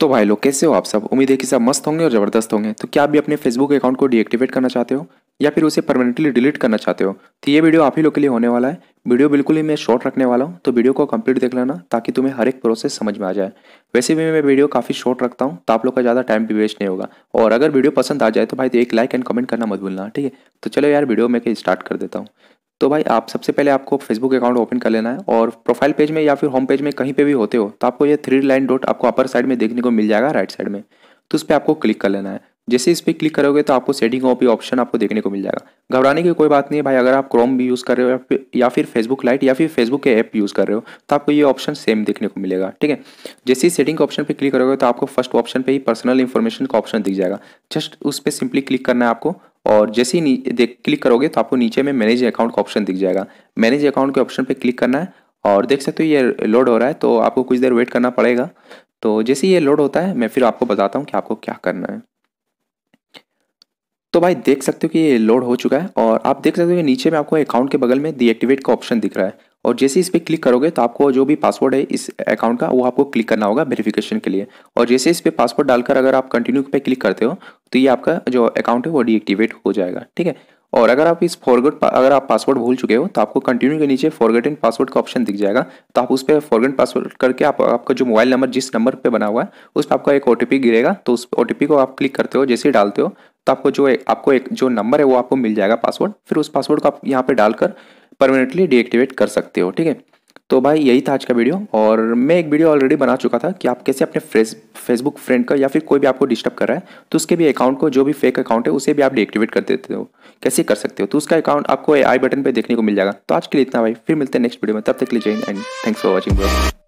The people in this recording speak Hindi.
तो भाई लोग कैसे हो आप सब उम्मीद है कि सब मस्त होंगे और ज़बरदस्त होंगे तो क्या आप भी अपने फेसबुक अकाउंट को डीएक्टिवेट करना चाहते हो या फिर उसे परमानेंटली डिलीट करना चाहते हो तो ये वीडियो आप ही लोग के लिए होने वाला है वीडियो बिल्कुल ही मैं शॉर्ट रखने वाला हूँ तो वीडियो को कंप्लीट देख लेना ताकि तुम्हें हर एक प्रोसेस समझ में आ जाए वैसे भी मैं वीडियो काफ़ी शॉर्ट रखता हूँ तो आप लोग का ज़्यादा टाइम भी वेस्ट नहीं होगा और अगर वीडियो पसंद आ जाए तो भाई तो एक लाइक एंड कमेंट करना मत भूलना ठीक है तो चलो यार वीडियो मैं स्टार्ट कर देता हूँ तो भाई आप सबसे पहले आपको फेसबुक अकाउंट ओपन कर लेना है और प्रोफाइल पेज में या फिर होम पेज में कहीं पे भी होते हो तो आपको ये थ्री लाइन डॉट आपको अपर साइड में देखने को मिल जाएगा राइट साइड में तो उस पर आपको क्लिक कर लेना है जैसे इस पर क्लिक करोगे तो आपको सेटिंग ऑफ ऑप्शन आपको देखने को मिल जाएगा घबराने की कोई बात नहीं है भाई अगर आप क्रोम भी यूज़ कर रहे हो या फिर फेसबुक लाइट या फिर फेसबुक के ऐप यूज़ कर रहे हो तो आपको ये ऑप्शन सेम देखने को मिलेगा ठीक है जैसे ही सेटिंग ऑप्शन पर क्लिक करोगे तो आपको फर्स्ट ऑप्शन पर ही पर्सनल इन्फॉर्मेशन का ऑप्शन दिख जाएगा जस्ट उस पर सिंपली क्लिक करना है आपको और जैसे ही देख क्लिक करोगे तो आपको नीचे में मैनेज अकाउंट का ऑप्शन दिख जाएगा मैनेज अकाउंट के ऑप्शन पे क्लिक करना है और देख सकते हो ये लोड हो रहा है तो आपको कुछ देर वेट करना पड़ेगा तो जैसे ये लोड होता है मैं फिर आपको बताता हूँ कि आपको क्या करना है तो भाई देख सकते हो कि ये लोड हो चुका है और आप देख सकते हो कि नीचे में आपको अकाउंट के बगल में डीएक्टिवेट का ऑप्शन दिख रहा है और जैसे इस पर क्लिक करोगे तो आपको जो भी पासवर्ड है इस अकाउंट का वो आपको क्लिक करना होगा वेरिफिकेशन के लिए और जैसे इस पर पासवर्ड डालकर अगर आप कंटिन्यू पे क्लिक करते हो तो ये आपका जो अकाउंट है वो डीएक्टिवेट हो जाएगा ठीक है और अगर आप इस फॉरगेट अगर आप पासवर्ड भूल चुके हो तो आपको कंटिन्यू के नीचे फॉरगेट एंड पासवर्ड का ऑप्शन दिख जाएगा तो आप उस पर फॉरगेट पासवर्ड करके आप आपका जो मोबाइल नंबर जिस नंबर पे बना हुआ है उस पर आपका एक ओ गिरेगा तो उस ओ को आप क्लिक करते हो जैसे ही डालते हो तो आपको जो एक आपको एक जो नंबर है वो आपको मिल जाएगा पासवर्ड फिर उस पासवर्ड को आप यहाँ पे डालकर परमानेंटली डीएक्टिवेट कर सकते हो ठीक है तो भाई यही था आज का वीडियो और मैं एक वीडियो ऑलरेडी बना चुका था कि आप कैसे अपने फेस फेसबुक फ्रेंड का या फिर कोई भी आपको डिस्टर्ब कर रहा है तो उसके भी अकाउंट को जो भी फेक अकाउंट है उसे भी आप डीएक्टिवेट कर देते हो कैसे कर सकते हो तो उसका अकाउंट आपको आई बटन पर देखने को मिल जाएगा तो आज के लिए इतना भाई फिर मिलते हैं नेक्स्ट वीडियो में तब तक लीजिए एंड थैंक्स फॉर वॉचिंग